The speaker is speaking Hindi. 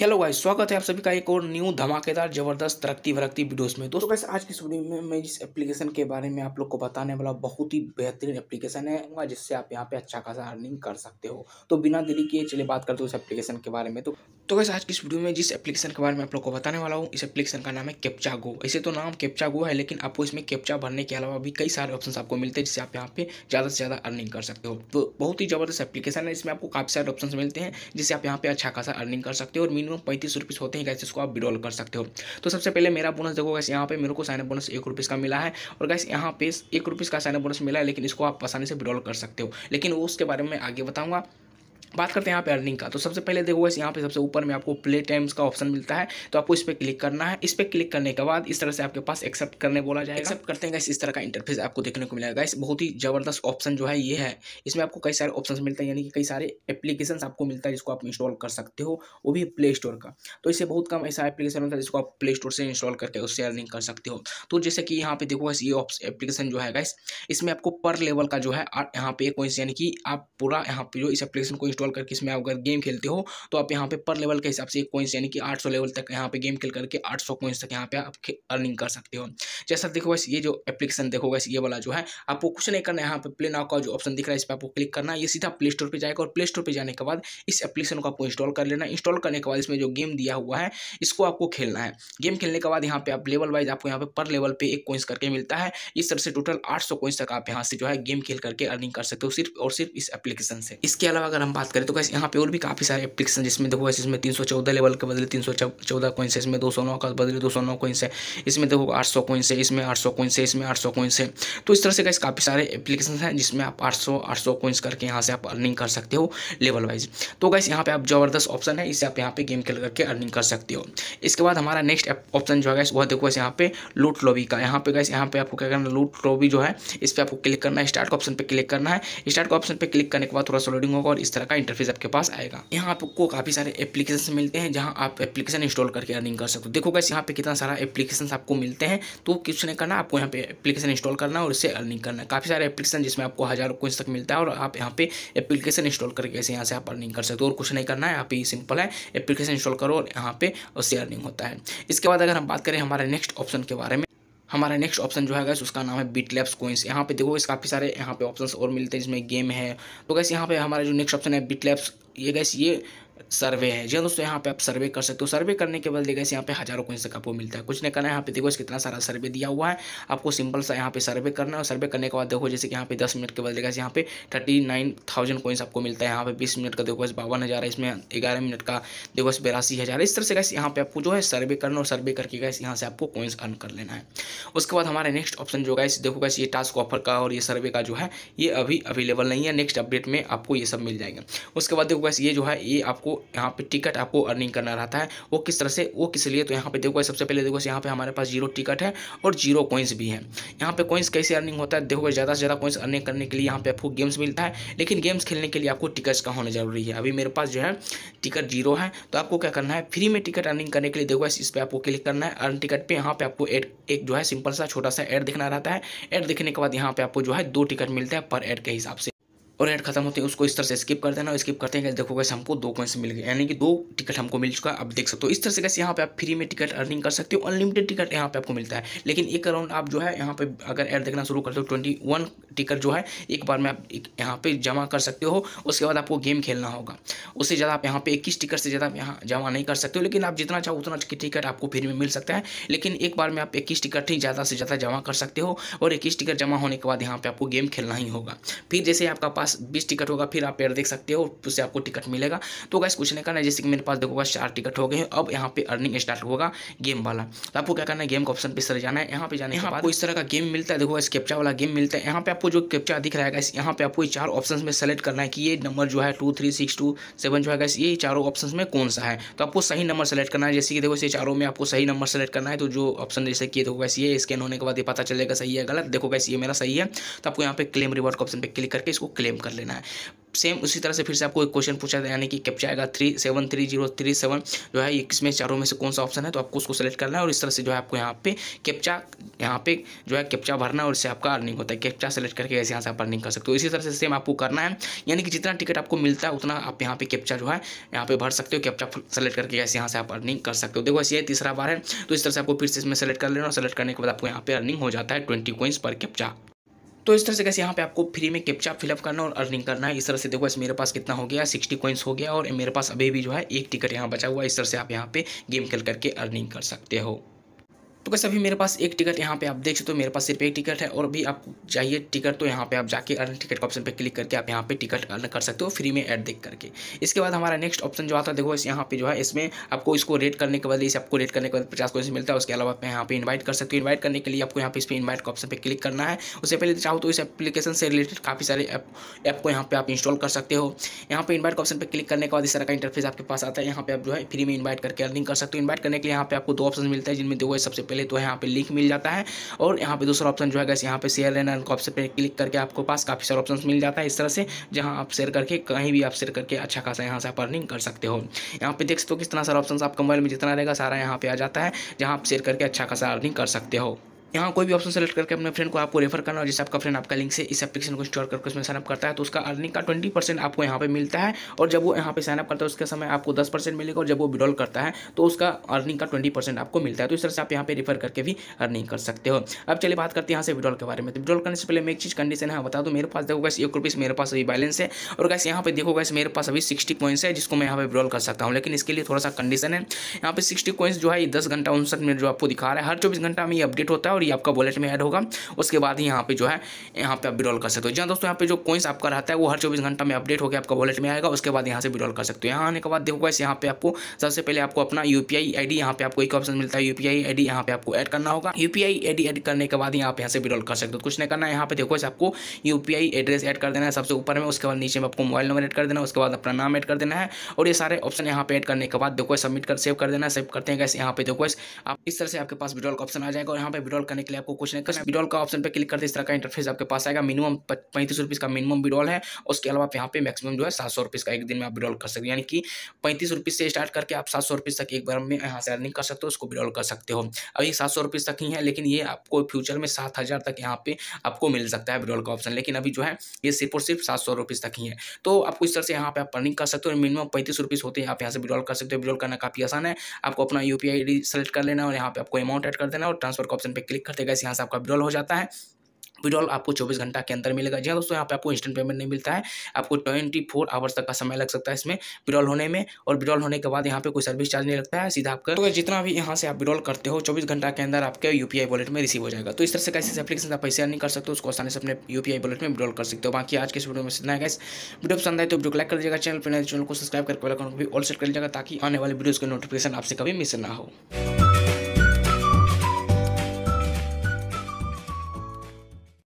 हेलो गाइस स्वागत है आप सभी का एक और न्यू धमाकेदार जबरदस्त तरक्की भरकती वीडियोस में दोस्तों तो वैसे आज की इस वीडियो में मैं जिस एप्लीकेशन के बारे में आप लोग को बताने वाला बहुत ही बेहतरीन एप्लीकेशन है जिससे आप यहाँ पे अच्छा खासा अर्निंग कर सकते हो तो बिना देरी किए चलिए बात करते हो उस एप्लीकेशन के बारे में तो तो वैसे आज की इस वीडियो में जिस एप्लीकेशन के बारे में आप लोग को बताने वाला हूँ इस एप्लीकेशन का नाम है कैप्चा गो ऐसे तो नाम कैप्चा गो है लेकिन आपको इसमें कैप्चा भरने के अलावा भी कई सारे ऑप्शन आपको मिलते हैं जिससे आप यहाँ पे ज़्यादा से ज़्यादा अर्निंग कर सकते हो तो बहुत ही ज़बरदस्त एप्लीकेशन है इसमें आपको काफ़ी सारे ऑप्शन मिलते हैं जिससे आप यहाँ पे अच्छा खासा अर्निंग कर सकते हो और मिनिमम पैंतीस रुपीज़ होते हैं गैस इसको आप विड्रॉल कर सकते हो तो सबसे पहले मेरा बोनस देखो गैस यहाँ पे मेरे को साइन बोनस एक रुपीज़ का मिला है और गैस यहाँ पे एक रुपीज़ का साइन बोनस मिला है लेकिन इसको आप आसानी से विड्रॉल कर सकते हो लेकिन उसके बारे में आगे बताऊँगा बात करते हैं यहाँ पे अर्निंग का तो सबसे पहले देखो इस यहाँ पे सबसे ऊपर में आपको प्ले टाइम्स का ऑप्शन मिलता है तो आपको इस पर क्लिक करना है इस पर क्लिक करने के बाद इस तरह से आपके पास एक्सेप्ट करने बोला जाएगा एक्सेप्ट करते हैं इस तरह का इंटरफेस आपको देखने को मिलेगा इस बहुत ही जबरदस्त ऑप्शन जो है ये है इसमें आपको कई सारे ऑप्शन मिलते हैं यानी कि कई सारे एप्लीकेशन आपको मिलता है जिसको आप इंस्टॉल कर सकते हो वो भी प्ले स्टोर का तो इससे बहुत कम ऐसा एप्लीकेशन होता है जिसको आप प्ले स्टोर से इंस्टॉल करके उससे अर्निंग कर सकते हो तो जैसे कि यहाँ पे देखो ये एप्लीकेशन जो है इसमें आपको पर लेवल का जो है यहाँ पे कोई यानी कि आप पूरा यहाँ पे जो इस एप्लीकेशन को इंस्टॉल करके इसमें आप अगर गेम खेलते हो तो आप यहाँ पे पर लेवल के हिसाब से कोइंस यानी कि 800 लेवल तक यहाँ पे गेम खेल करके 800 सौ कोइंस तक यहाँ पे आप अर्निंग कर सकते हो जैसा देखो बस ये जो एप्लीकेशन देखो बस ये वाला जो है आपको कुछ नहीं करना है यहाँ पे प्ले नाव का जो ऑप्शन दिख रहा है इस पर आपको क्लिक करना है ये सीधा प्ले स्टोर पर जाएगा और प्ले स्टोर पर जाने के बाद इस एप्लीकेशन को आपको इंस्टॉल कर लेना इंस्टॉल करने के बाद इसमें जो गेम दिया हुआ है इसको आपको खेलना है गेम खेलने के बाद यहाँ पे आप लेवल वाइज आपको यहाँ पे पर लेवल पे एक कोइंस करके मिलता है इस तरह से टोटल आठ सौ तक आप यहाँ से जो है गेम खेल करके अर्निंग कर सकते हो सिर्फ और सिर्फ इस एप्लीकेशन से इसके अलावा अगर हम बात बात करें तो कैसे यहाँ पे और भी काफ़ी सारे एप्लीकेशन जिसमें देखो ऐसे इसमें तीन सौ चौदह लेवल के बदले तीन सौ चौदह कोइंस है इसमें दो सौ नौ का बदले दो सौ नौ कोइंस है इसमें देखो आठ सौ कोइंस है इसमें आठ सौ कोइंस है इसमें आठ सौ कोइंस है तो इस तरह से कैसे काफ़ी सारे एप्लीकेशन हैं जिसमें आप आठ सौ आठ सौ कोइंस करके यहाँ से आप अर्निंग कर सकते हो लेवल वाइज तो कैसे यहाँ पे आप जबरदस्त ऑप्शन है इसे आप यहाँ पे गेम खेल करके अर्निंग कर सकते हो इसके बाद हमारा नेक्स्ट ऑप्शन जो है वह देखो वैसे यहाँ पे लूट लॉबी का यहाँ पे कैसे यहाँ पे आपको क्या करना लूट लॉबी जो है इस पर आपको क्लिक करना है स्टार्ट ऑप्शन पर क्लिक करना है स्टार्ट ऑप्शन पर क्लिक करने के बाद थोड़ा सा लोडिंग होगा और इस तरह का इंटरफेस आपके पास आएगा यहाँ आपको काफी सारे एप्लीकेशन मिलते हैं जहाँ आप एप्लीकेशन इंस्टॉल करके अर्निंग कर सकते हो देखो गैस यहाँ पे कितना सारा एप्लीकेशन आपको मिलते हैं तो कुछ नहीं करना आपको यहाँ पे एप्लीकेशन इंस्टॉल करना और इससे अर्निंग करना है काफी सारे एप्लीकेशन जिसमें आपको हजार कोइंस तक मिलता है और आप यहाँ पे एप्लीकेशन इंस्टॉल करके ऐसे यहाँ से आप अर्निंग कर सकते हो और कुछ नहीं करना है यहाँ पे सिंपल है एप्लीकेशन इंस्टॉल करो और यहाँ पे उससे अर्निंग होता है इसके बाद अगर हम बात करें हमारे नेक्स्ट ऑप्शन के बारे में हमारा नेक्स्ट ऑप्शन जो है गैस उसका नाम है बिट लैब्स कोइंस यहाँ पे देखो इस काफ़ी सारे यहाँ पे ऑप्शंस और मिलते हैं जिसमें गेम है तो गैस यहाँ पे हमारा जो नेक्स्ट ऑप्शन है बिट लैब्स ये गैस ये सर्वे है जी दोस्तों यहाँ पे आप सर्वे कर सकते हो सर्वे करने के बाद इस यहाँ पे हज़ारों क्वेश्चन आपको मिलता है कुछ नहीं करना है यहाँ पे देखो कितना सारा सर्वे दिया हुआ है आपको सिंपल सा यहाँ पे सर्वे करना है और सर्वे करने के बाद देखो जैसे कि यहाँ पे दस मिनट के बाद देखा यहाँ पे थर्टी नाइन थाउजेंड कोइंस आपको मिलता है यहाँ पे बीस मिनट का देखो बावन हज़ार है इसमें ग्यारह मिनट का देखो बेरासी हज़ार इस तरह से कैसे यहाँ पे आपको जो है सर्वे करना और सर्वे करके गैस यहाँ से आपको कोइंस अर्न कर लेना है उसके बाद हमारे नेक्स्ट ऑप्शन जो है देखो कैसे ये टास्क ऑफर का और ये सर्वे का जो है ये अभी अवेलेबल नहीं है नेक्स्ट अपडेट में आपको ये सब मिल जाएगा उसके बाद देखो कैसे ये जो है ये आपको आपको यहाँ पे टिकट आपको अर्निंग करना रहता है वो किस तरह से वो किस लिए तो यहाँ पे देखो सबसे पहले देखो यहाँ पे हमारे पास जीरो टिकट है और जीरो कॉइन्स भी है यहाँ पे कॉइन्स कैसे अर्निंग होता है देखो ज़्यादा से ज़्यादा कॉइन्स अर्निंग करने के लिए यहाँ पे आपको गेम्स मिलता है लेकिन गेम्स खेलने के लिए आपको टिकट्स का होना जरूरी है अभी मेरे पास जो है टिकट जीरो है तो आपको क्या करना है फ्री में टिकट अर्निंग करने के लिए देखो इस पर आपको क्लिक करना है अर्न टिकट पर यहाँ पे आपको एड एक जो है सिंपल सा छोटा सा एड दिखना रहता है एड दिखने के बाद यहाँ पे आपको जो है दो टिकट मिलता है पर एड के हिसाब से और एड खत्म होते हैं उसको इस तरह से स्किप कर देना स्किप करते हैं देखो कैसे हमको दो कॉइन्स मिल गए यानी कि दो टिकट हमको मिल चुका है आप देख सकते हो इस तरह से कैसे यहाँ पे आप फ्री में टिकट अर्निंग कर सकते हो अनलिमिटेड टिकट यहाँ पे आपको मिलता है लेकिन एक राउंड आप जो है यहाँ पे अगर एड देखना शुरू कर दो ट्वेंटी वन टिकट जो है एक बार में आप यहाँ पे जमा कर सकते हो उसके बाद आपको गेम खेलना होगा उससे ज़्यादा आप यहाँ पे इक्कीस टिकट से ज़्यादा आप यहाँ जमा नहीं कर सकते हो लेकिन आप जितना चाहो उतना टिकट आपको फ्री में मिल सकता है लेकिन एक बार में आप इक्कीस टिकट ही ज़्यादा से ज़्यादा जमा कर सकते हो और इक्कीस टिकट जमा होने के बाद यहाँ पर आपको गेम खेलना ही होगा फिर जैसे आपका पास पास बीस टिकट होगा फिर आप पेड़ देख सकते हो उससे आपको टिकट मिलेगा तो गैस कुछ नहीं करना जैसे कि मेरे पास देखोगा चार टिकट हो गए अब यहाँ पे अर्निंग स्टार्ट होगा गेम वाला तो आपको क्या करना है गेम का ऑप्शन पे सर जाना है यहाँ पे जाने यहाँ आपको इस तरह का गेम मिलता है देखो इस कैप्चा वाला गेम मिलता है यहाँ पे आपको जो कैप्चा दिख रहा है यहाँ पे आपको चार ऑप्शन में सेलेक्ट करना है कि ये नंबर जो है two three six two seven जो है गैस ये चारों ऑप्शन में कौन सा है तो आपको सही नंबर सेलेक्ट करना है जैसे कि देखो इसे चारों में आपको सही नंबर सेलेक्ट करना है तो जो ऑप्शन जैसे कि देखो वैसे ये स्कैन होने के बाद ये पता चलेगा सही है गलत देखो वैसे ये मेरा सही है तो आपको यहाँ पे क्लेम रिवॉर्ड ऑप्शन पर क्लिक करके इसको क्लेम सेम कर लेना है सेम उसी तरह से फिर से आपको एक क्वेश्चन पूछा था यानी कि कैप्चा आएगा three seven three zero three seven जो है इक्कीस में चारों में से कौन सा ऑप्शन है तो आपको उसको सेलेक्ट करना है और इस तरह से जो है आपको यहाँ पे कैप्चा यहाँ पे जो है कैप्चा भरना और इससे आपका अर्निंग होता है कैप्चा सेलेक्ट करके ऐसे यहाँ से आप अर्निंग कर सकते हो इसी तरह से सेम आपको करना है यानी कि जितना टिकट आपको मिलता है उतना आप यहाँ पे कैप्चा जो है यहाँ पे भर सकते हो कैप्चा सेलेक्ट करके ऐसे यहाँ से आप अर्निंग कर सकते हो देखो ऐसे तीसरा बार है तो इस तरह से आपको फिर से इसमें सेलेक्ट कर लेना और सेलेक्ट करने के बाद आपको यहाँ पे अर्निंग हो जाता है ट्वेंटी कोइंस पर कैप्चा तो इस तरह से कैसे यहाँ पे आपको फ्री में कैप्चा फिलअप करना और अर्निंग करना है इस तरह से देखो इस मेरे पास कितना हो गया सिक्सटी कॉइन्स हो गया और मेरे पास अभी भी जो है एक टिकट यहाँ बचा हुआ है इस तरह से आप यहाँ पे गेम खेल करके अर्निंग कर सकते हो तो कैसे अभी मेरे पास एक टिकट यहाँ पे आप देख सकते हो मेरे पास सिर्फ एक टिकट है और अभी आप चाहिए टिकट तो यहाँ पे आप जाके अर्न टिकट ऑप्शन पे क्लिक करके आप यहाँ पे टिकट अर्न कर सकते हो फ्री में ऐड देख करके इसके बाद हमारा नेक्स्ट ऑप्शन जो आता है देखो इस यहाँ पे जो है इसमें आपको इसको रेट करने के बाद इसे आपको रेट करने के बाद पचास क्वेश्चन मिलता है उसके अलावा आप यहाँ पे इन्वाइट कर सकते हो इन्वाइट करने के लिए आपको यहाँ पे इस पर इन्वाइट ऑप्शन पर क्लिक करना है उससे पहले चाहो तो इस एप्लीकेशन से रिलेटेड काफ़ी सारे ऐप को यहाँ पर आप इंस्टॉल कर सकते हो यहाँ पर इन्वाइट ऑप्शन पर क्लिक करने के बाद इस तरह का इंटरफेस आपके पास आता है यहाँ पर आप जो है फ्री में इन्वाइट करके अर्निंग कर सकते हो इन्वाइट करने के लिए यहाँ पे आपको दो ऑप्शन मिलता है जिनमें देखो सबसे पहले लिए तो यहाँ पे लिंक मिल जाता है और यहाँ पे दूसरा ऑप्शन जो है गैस यहाँ पे शेयर लेना ऑप्शन पे क्लिक करके आपको पास काफ़ी सारे ऑप्शन मिल जाता है इस तरह से जहाँ आप शेयर करके कहीं भी आप शेयर करके अच्छा खासा यहाँ से आप अर्निंग कर सकते हो यहाँ पे देख सकते हो किस तरह सारा ऑप्शन आपका मोबाइल में जितना रहेगा सारा यहाँ पे आ जाता है जहाँ आप शेयर करके अच्छा खासा अर्निंग कर सकते हो यहाँ कोई भी ऑप्शन सेलेक्ट करके अपने फ्रेंड को आपको रेफर करना और जैसे आपका फ्रेंड आपका लिंक से इस एप्लीकेशन को स्टोर करके उसमें साइनअप करता है तो उसका अर्निंग का ट्वेंटी परसेंट आपको यहाँ पे मिलता है और जब वो यहाँ पे साइनअप करता है उसके समय आपको दस परसेंट मिलेगा और जब वो विड्रॉल करता है तो उसका अर्निंग का ट्वेंटी परसेंट आपको मिलता है तो इस तरह से आप यहाँ पर रेफर करके भी अर्निंग कर सकते हो अब चलिए बात करते हैं यहाँ से विड्रॉल के बारे में तो विड्रॉल करने से पहले मैं एक चीज़ कंडीशन है बता दूँ मेरे पास देखो गैस एक रुपीस मेरे पास अभी बैलेंस है और गैस यहाँ पर देखो गैस मेरे पास अभी सिक्सटी कॉइन्स है जिसको मैं यहाँ पर विड्रॉल कर सकता हूँ लेकिन इसके लिए थोड़ा सा कंडीशन है यहाँ पे सिक्सटी कॉइन्स जो है दस घंटा उनसठ मिनट जो आपको दिखा रहा है हर चौबीस घंटा में ये अपडेट होता है और ये आपका वॉलेट में ऐड होगा उसके बाद ही यहाँ पे जो है यहाँ पे आप विड्रॉल कर सकते हो जहाँ दोस्तों यहाँ पे जो कोइंस आपका रहता है वो हर चौबीस घंटा में अपडेट होकर आपका वॉलेट में आएगा उसके बाद यहाँ से विड्रॉल कर सकते हो यहाँ आने के बाद देखो वैसे यहाँ पे आपको सबसे पहले आपको अपना U P I I D यहाँ पे आपको एक ऑप्शन मिलता है U P I I D यहाँ पे आपको ऐड करना होगा U P I I D add करने के बाद यहाँ पे यहाँ से विड्रॉल कर सकते हो कुछ नहीं करना है यहाँ पे देखो आपको U P I address add कर देना है सबसे ऊपर में उसके बाद नीचे में आपको मोबाइल नंबर एड कर देना उसके बाद अपना नाम एड कर देना है और ये सारे ऑप्शन यहाँ पे एड करने के बाद देखो सबमिट कर सेव कर देना सेव करते हैं कैसे यहाँ पे देखो आप इस तरह से आपके पास विड्रॉल का ऑप्शन आ जाएगा और यहाँ पे विड्रॉल करने के लिए आपको कुछ नहीं करना विड्रॉल का ऑप्शन पर क्लिक करते इस तरह का इंटरफेस आपके पास आएगा मिनिमम पैंतीस रुपीज़ का मिनिमम विड्रॉल है उसके अलावा आप यहाँ पे मैक्सिमम जो है सात सौ रुपीज़ का एक दिन में आप विड्रॉल कर सकते हो यानी कि पैंतीस रुपीज़ से स्टार्ट करके आप सात सौ रुपीज़ तक एक बार में यहाँ से अर्निंग कर सकते हो उसको विड्रॉल कर सकते हो अभी सात सौ रुपीज़ तक ही है लेकिन ये आपको फ्यूचर में सात हज़ार तक यहाँ पे आपको मिल सकता है विड्रॉल का ऑप्शन लेकिन अभी जो है ये सिर्फ और सिर्फ सात सौ रुपीज़ तक ही है तो आपको इस तरह से यहाँ पे आप अर्निंग कर सकते हो मिनिमम पैंतीस रुपीज़ होते हैं आप यहाँ से विड्रॉल कर सकते हो विड्रॉल करना काफ़ी आसान है आपको अपना यू पी सेलेक्ट कर लेना और यहाँ पे आपको अमाउंट एड कर देना और ट्रांसफर का ऑप्शन पर क्लिक क्लिक करते गए यहाँ से आपका विड्रॉल हो जाता है विड्रॉल आपको 24 घंटा के अंदर मिलेगा जी हाँ दोस्तों यहाँ पे आपको इंस्टेंट पेमेंट नहीं मिलता है आपको 24 फोर आवर्स तक का समय लग सकता है इसमें विड्रॉल होने में और विड्रॉल होने के बाद यहाँ पे कोई सर्विस चार्ज नहीं लगता है सीधा आपका तो जितना भी यहाँ से आप विड्रॉल करते हो 24 घंटा के अंदर आपके यूपीआई वॉलेट में रिसीव हो जाएगा तो इस तरह से कैसे एप्लीकेशन आप पैसे नहीं कर सकते उसको आसानी से अपने यूपीआई वॉलेट में विड्रॉल कर सकते हो बाकी आज के वीडियो में सीधा है वीडियो पसंद आए तो वीडियो लाइक कर दीजिएगा चैनल पर चैनल को सब्सक्राइब करके बेल को भी ऑल सेट कर लीजिएगा ताकि आने वाले वीडियोज़ के नोटिफिकेशन आपसे कभी मिस ना हो